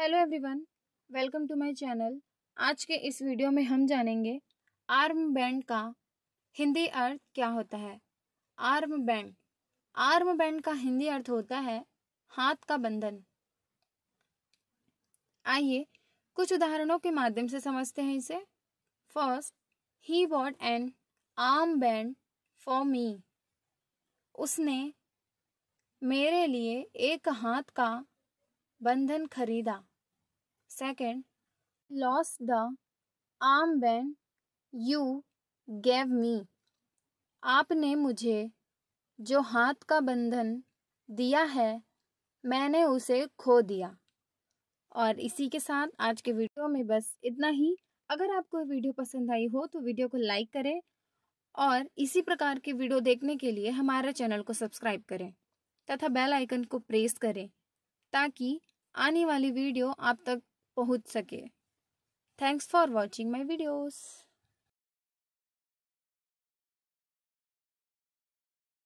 hello everyone welcome to my channel आज के इस वीडियो में हम जानेंगे आर्म बैंड का हिंदी अर्थ क्या होता है आर्म बैंड आर्म बैंड का हिंदी अर्थ होता है हाथ का बंधन आइए कुछ उदाहरणों के माध्यम से समझते हैं इसे फर्स्ट ही what an arm band for me उसने मेरे लिए एक हाथ का बंधन खरीदा second lost the arm band you gave me आपने मुझे जो हाथ का बंधन दिया है मैंने उसे खो दिया और इसी के साथ आज के वीडियो में बस इतना ही अगर आपको वीडियो पसंद आई हो तो वीडियो को लाइक करें और इसी प्रकार के वीडियो देखने के लिए हमारे चैनल को सब्सक्राइब करें तथा बेल आइकन को प्रेस करें ताकि आने वाली वीडियो आप तक पहुंच सके thanks for watching my videos